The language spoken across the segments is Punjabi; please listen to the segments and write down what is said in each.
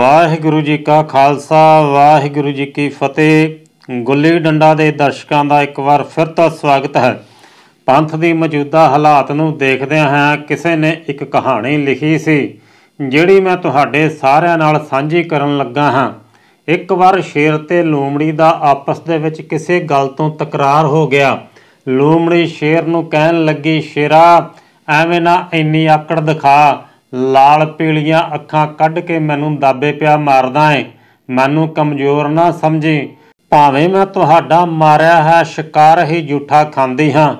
ਵਾਹਿਗੁਰੂ ਜੀ ਕਾ ਖਾਲਸਾ ਵਾਹਿਗੁਰੂ ਜੀ ਕੀ ਫਤਿਹ ਗੁੱਲੀ ਡੰਡਾ ਦੇ ਦਰਸ਼ਕਾਂ ਦਾ ਇੱਕ ਵਾਰ ਫਿਰ ਤੋਂ ਸਵਾਗਤ ਹੈ ਪੰਥ ਦੀ ਮੌਜੂਦਾ ਹਾਲਾਤ ਨੂੰ ਦੇਖਦਿਆਂ ਹਾਂ ਕਿਸੇ ਨੇ ਇੱਕ ਕਹਾਣੀ ਲਿਖੀ ਸੀ ਜਿਹੜੀ ਮੈਂ ਤੁਹਾਡੇ ਸਾਰਿਆਂ ਨਾਲ ਸਾਂਝੀ ਕਰਨ ਲੱਗਾ ਹਾਂ ਇੱਕ ਵਾਰ ਸ਼ੇਰ ਤੇ ਲੂਮੜੀ ਦਾ ਆਪਸ ਦੇ ਵਿੱਚ ਕਿਸੇ ਗੱਲ ਤੋਂ ਤਕਰਾਰ ਹੋ ਗਿਆ ਲੂਮੜੀ ਸ਼ੇਰ ਨੂੰ ਕਹਿਣ ਲੱਗੀ ਸ਼ੇਰਾ ਐਵੇਂ ਨਾ ਇੰਨੀ ਆਕੜ ਦਿਖਾ ਲਾਲ ਪੀਲੀਆਂ ਅੱਖਾਂ ਕੱਢ ਕੇ ਮੈਨੂੰ ਦਾਬੇ ਪਿਆ ਮਾਰਦਾ ਏ ਮੈਨੂੰ ਕਮਜ਼ੋਰ ਨਾ ਸਮਝੀ ਭਾਵੇਂ ਮੈਂ ਤੁਹਾਡਾ ਮਾਰਿਆ ਹੈ ਸ਼ਿਕਾਰ ਹੀ ਝੂਠਾ ਖਾਂਦੀ ਹਾਂ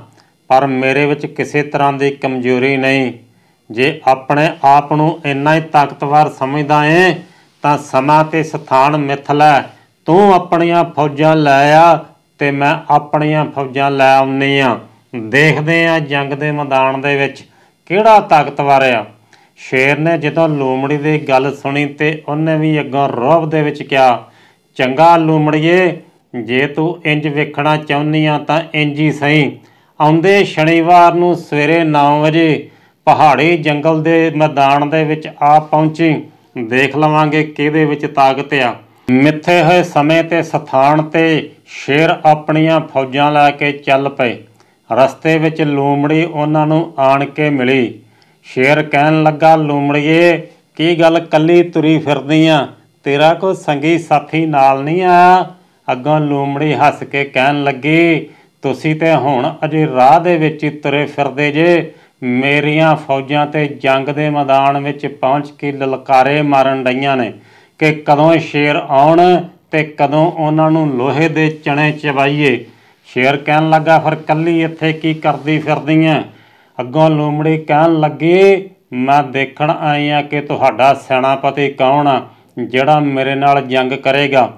ਪਰ ਮੇਰੇ ਵਿੱਚ ਕਿਸੇ ਤਰ੍ਹਾਂ ਦੀ ਕਮਜ਼ੋਰੀ ਨਹੀਂ ਜੇ ਆਪਣੇ ਆਪ ਨੂੰ ਇੰਨਾ ਹੀ ਤਾਕਤਵਰ ਸਮਝਦਾ ਏ ਤਾਂ ਸਮਾਂ ਤੇ ਸਥਾਨ ਲੈ ਤੂੰ ਆਪਣੀਆਂ ਫੌਜਾਂ ਲੈ ਆ ਤੇ ਮੈਂ ਆਪਣੀਆਂ ਫੌਜਾਂ ਲੈ ਆਉਣੀ ਆ ਦੇਖਦੇ ਆ ਜੰਗ ਦੇ ਮੈਦਾਨ ਦੇ ਵਿੱਚ ਕਿਹੜਾ ਤਾਕਤਵਰ ਆ ਸ਼ੇਰ ਨੇ ਜਦੋਂ ਲੂਮੜੀ ਦੀ ਗੱਲ ਸੁਣੀ ਤੇ ਉਹਨੇ ਵੀ ਅੱਗੋਂ ਰੋਬ ਦੇ ਵਿੱਚ ਕਿਹਾ ਚੰਗਾ ਲੂਮੜੀਏ ਜੇ ਤੂੰ ਇੰਜ ਵੇਖਣਾ ਚਾਹੁੰਨੀ ਆ ਤਾਂ ਇੰਜ ਹੀ ਸਹੀ ਆਉਂਦੇ ਸ਼ਨੀਵਾਰ ਨੂੰ ਸਵੇਰੇ 9 ਵਜੇ ਪਹਾੜੀ ਜੰਗਲ ਦੇ ਮੈਦਾਨ ਦੇ ਵਿੱਚ ਆ ਪਹੁੰਚੀ ਦੇਖ ਲਵਾਂਗੇ ਕਿਹਦੇ ਵਿੱਚ ਤਾਕਤ ਆ ਮਿੱਥੇ ਹੋਏ ਸਮੇਂ ਤੇ ਸਥਾਨ ਤੇ ਸ਼ੇਰ ਆਪਣੀਆਂ ਫੌਜਾਂ ਲੈ ਕੇ ਚੱਲ ਪਏ ਰਸਤੇ ਵਿੱਚ ਲੂਮੜੀ ਉਹਨਾਂ ਨੂੰ ਆਣ ਕੇ ਮਿਲੀ ਸ਼ੇਰ ਕਹਿਣ ਲੱਗਾ ਲੂਮੜੀਏ ਕੀ ਗੱਲ ਕੱਲੀ ਤੁਰੀ ਫਿਰਦੀ ਆ ਤੇਰਾ ਕੋ ਸੰਗੀ ਸਾਥੀ ਨਾਲ ਨਹੀਂ ਆਇਆ ਅੱਗੋਂ ਲੂਮੜੀ ਹੱਸ ਕੇ ਕਹਿਣ ਲੱਗੀ ਤੁਸੀਂ ਤੇ ਹੁਣ ਅਜੇ ਰਾਹ ਦੇ ਵਿੱਚ ਹੀ ਤੁਰੇ ਫਿਰਦੇ ਜੇ ਮੇਰੀਆਂ ਫੌਜਾਂ ਤੇ ਜੰਗ ਦੇ ਮੈਦਾਨ ਵਿੱਚ ਪਹੁੰਚ ਕੇ ਲਲਕਾਰੇ ਮਾਰਨ ਡਈਆਂ ਨੇ ਕਿ ਕਦੋਂ ਸ਼ੇਰ ਆਉਣ ਤੇ ਕਦੋਂ ਉਹਨਾਂ ਨੂੰ ਲੋਹੇ ਦੇ ਚਣੇ ਚਵਾਈਏ ਸ਼ੇਰ ਕਹਿਣ ਲੱਗਾ ਫਿਰ ਕੱਲੀ ਇੱਥੇ ਕੀ ਕਰਦੀ ਫਿਰਦੀ ਐ ਅੱਗੋਂ ਲੋਮੜੀ ਕਹਿਣ ਲੱਗੀ ਮੈਂ ਦੇਖਣ ਆਈ ਆ ਕਿ ਤੁਹਾਡਾ ਸੈਨਾਪਤੀ ਕੌਣ ਆ ਜਿਹੜਾ ਮੇਰੇ ਨਾਲ ਜੰਗ ਕਰੇਗਾ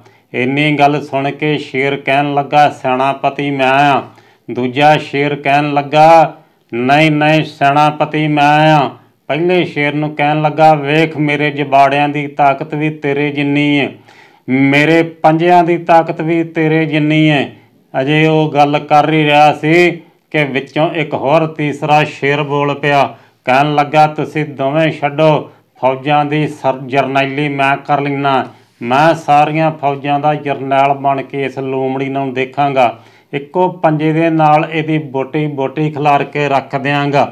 ਇੰਨੀ ਗੱਲ ਸੁਣ ਕੇ ਸ਼ੇਰ ਕਹਿਣ ਲੱਗਾ ਸੈਨਾਪਤੀ ਮੈਂ ਆ ਦੂਜਾ ਸ਼ੇਰ ਕਹਿਣ ਲੱਗਾ ਨਹੀਂ ਨਹੀਂ ਸੈਨਾਪਤੀ ਮੈਂ ਆ ਪਹਿਲੇ ਸ਼ੇਰ ਨੂੰ ਕਹਿਣ ਲੱਗਾ ਵੇਖ ਮੇਰੇ ਜਬਾੜਿਆਂ ਦੀ ਤਾਕਤ ਵੀ ਤੇਰੇ ਜਿੰਨੀ ਹੈ ਮੇਰੇ ਪੰਜਿਆਂ ਦੀ ਤਾਕਤ ਵੀ ਤੇਰੇ ਜਿੰਨੀ ਹੈ ਅਜੇ ਉਹ ਗੱਲ ਕਰ ਹੀ ਰਿਹਾ ਸੀ ਕਿ ਵਿੱਚੋਂ ਇੱਕ ਹੋਰ ਤੀਸਰਾ ਸ਼ੇਰ ਬੋਲ ਪਿਆ ਕਹਿਣ ਲੱਗਾ ਤੁਸੀਂ ਦੋਵੇਂ ਛੱਡੋ ਫੌਜਾਂ ਦੀ ਜਰਨੈਲੀ ਮੈਂ ਕਰ ਲੈਣਾ ਮੈਂ ਸਾਰੀਆਂ ਫੌਜਾਂ ਦਾ ਜਰਨੈਲ ਬਣ ਕੇ ਇਸ ਲੋਮੜੀ ਨੂੰ ਦੇਖਾਂਗਾ ਇੱਕੋ ਪੰਜੇ ਦੇ ਨਾਲ ਇਹਦੀ ਬੋਟੀ ਬੋਟੀ ਖਿਲਾਰ ਕੇ ਰੱਖ ਦਿਆਂਗਾ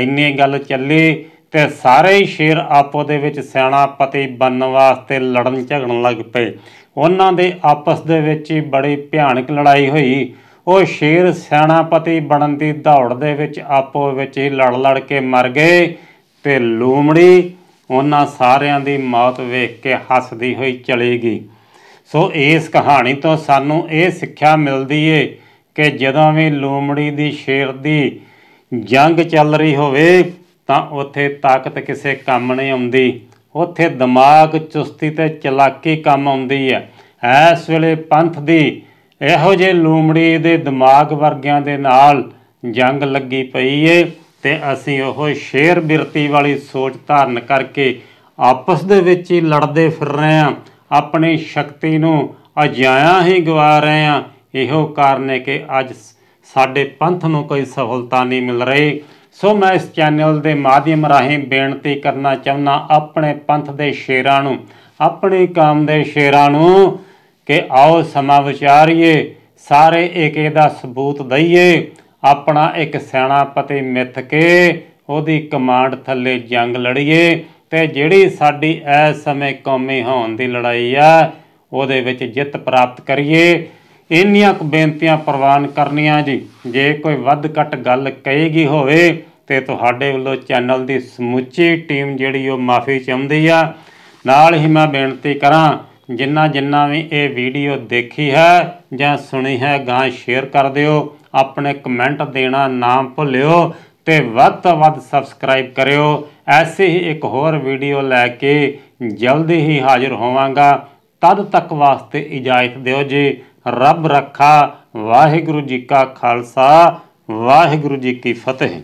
ਐਨੀ ਗੱਲ ਚੱਲੀ ਤੇ ਸਾਰੇ ਹੀ ਸ਼ੇਰ ਆਪੋ ਦੇ ਵਿੱਚ ਸਿਆਣਾ ਪਤੀ ਬਣਨ ਵਾਸਤੇ ਲੜਨ ਝਗੜਨ ਲੱਗ ਪਏ ਉਹਨਾਂ ਦੇ ਆਪਸ ਦੇ ਵਿੱਚ ਹੀ ਬੜੀ ਭਿਆਨਕ ਲੜਾਈ ਹੋਈ ਉਹ ਸ਼ੇਰ ਸੈਨਾਪਤੀ ਬਣਨ ਦੀ ਦੌੜ ਦੇ ਵਿੱਚ ਆਪੋ ਵਿੱਚ ਹੀ ਲੜ ਲੜ ਕੇ ਮਰ ਗਏ ਤੇ ਲੂਮੜੀ ਉਹਨਾਂ ਸਾਰਿਆਂ ਦੀ ਮੌਤ ਵੇਖ ਕੇ ਹੱਸਦੀ ਹੋਈ ਚਲੀ ਗਈ ਸੋ ਇਸ ਕਹਾਣੀ ਤੋਂ ਸਾਨੂੰ ਇਹ ਸਿੱਖਿਆ ਮਿਲਦੀ ਏ ਕਿ ਜਦੋਂ ਵੀ ਲੂਮੜੀ ਦੀ ਸ਼ੇਰ ਦੀ ਜੰਗ ਚੱਲ ਰਹੀ ਹੋਵੇ ਤਾਂ ਉੱਥੇ ਤਾਕਤ ਕਿਸੇ ਕੰਮ ਨਹੀਂ ਆਉਂਦੀ ਉੱਥੇ ਦਿਮਾਗ ਚੁਸਤੀ ਤੇ ਚਲਾਕੀ ਕੰਮ ਆਉਂਦੀ ਹੈ ਐਸ ਵੇਲੇ ਪੰਥ ਦੀ ਇਹੋ ਜੇ ਲੂਮੜੀ ਦੇ ਦਿਮਾਗ ਵਰਗਿਆਂ ਦੇ ਨਾਲ ਜੰਗ ਲੱਗੀ ਪਈ ਏ ਤੇ ਅਸੀਂ ਉਹ ਸ਼ੇਰ ਬਿਰਤੀ ਵਾਲੀ ਸੋਚ ਧਾਰਨ ਕਰਕੇ ਆਪਸ ਦੇ ਵਿੱਚ ਹੀ ਲੜਦੇ ਫਿਰ ਰਹੇ ਆ ਆਪਣੀ ਸ਼ਕਤੀ ਨੂੰ ਅਜਾਇਆ ਹੀ ਗਵਾ ਰਹੇ ਆ ਇਹੋ ਕਾਰਨ ਹੈ ਕਿ ਅੱਜ ਸਾਡੇ ਪੰਥ ਨੂੰ ਕੋਈ ਸਫਲਤਾ ਨਹੀਂ ਮਿਲ ਰਹੀ ਸੋ ਮੈਂ ਇਸ ਚੈਨਲ ਦੇ ਮਾਧਿਅਮ ਰਾਹੀਂ ਬੇਨਤੀ ਕਰਨਾ ਚਾਹੁੰਦਾ ਆਪਣੇ ਪੰਥ ਦੇ ਸ਼ੇਰਾਂ ਨੂੰ ਆਪਣੇ ਕਾਮ ਦੇ ਸ਼ੇਰਾਂ ਨੂੰ ਕਿ ਆਓ ਸਮਾਂ ਵਿਚਾਰੀਏ ਸਾਰੇ ਏਕੇ ਦਾ ਸਬੂਤ ਦਈਏ ਆਪਣਾ ਇੱਕ ਸਿਆਣਾ ਪਤੇ ਮਿੱਥ ਕੇ ਉਹਦੀ ਕਮਾਂਡ ਥੱਲੇ ਜੰਗ ਲੜੀਏ ਤੇ ਜਿਹੜੀ ਸਾਡੀ ਇਸ ਸਮੇਂ ਕੌਮੀ ਹੋਣ ਦੀ ਲੜਾਈ ਆ ਉਹਦੇ ਵਿੱਚ ਜਿੱਤ ਪ੍ਰਾਪਤ ਕਰੀਏ ਇੰਨੀਆਂ ਕੁ ਬੇਨਤੀਆਂ ਪ੍ਰਵਾਨ ਕਰਨੀਆਂ ਜੀ ਜੇ ਕੋਈ ਵੱਧ ਘੱਟ ਗੱਲ ਕਹੇਗੀ ਹੋਵੇ ਤੇ ਤੁਹਾਡੇ ਵੱਲੋਂ ਚੈਨਲ ਦੀ ਸਮੁੱਚੀ ਟੀਮ ਜਿਹੜੀ ਉਹ ਮਾਫੀ ਚਾਹੁੰਦੀ ਆ ਨਾਲ ਹੀ ਮੈਂ ਬੇਨਤੀ ਕਰਾਂ ਜਿੰਨਾ ਜਿੰਨਾ ਵੀ ਇਹ ਵੀਡੀਓ ਦੇਖੀ ਹੈ ਜਾਂ ਸੁਣੀ ਹੈ ਗਾਂ ਸ਼ੇਅਰ ਕਰ ਦਿਓ ਆਪਣੇ ਕਮੈਂਟ ਦੇਣਾ ਨਾ ਭੁੱਲਿਓ ਤੇ ਵੱਧ ਤੋਂ ਵੱਧ ਸਬਸਕ੍ਰਾਈਬ ਕਰਿਓ ਐਸੀ ਹੀ ਇੱਕ ਹੋਰ ਵੀਡੀਓ ਲੈ ਕੇ ਜਲਦੀ ਹੀ ਹਾਜ਼ਰ ਹੋਵਾਂਗਾ ਤਦ ਤੱਕ ਵਾਸਤੇ ਇਜਾਜ਼ਤ ਦਿਓ ਜੀ ਰੱਬ ਰੱਖਾ ਵਾਹਿਗੁਰੂ ਜੀ ਕਾ ਖਾਲਸਾ ਵਾਹਿਗੁਰੂ ਜੀ ਕੀ ਫਤਿਹ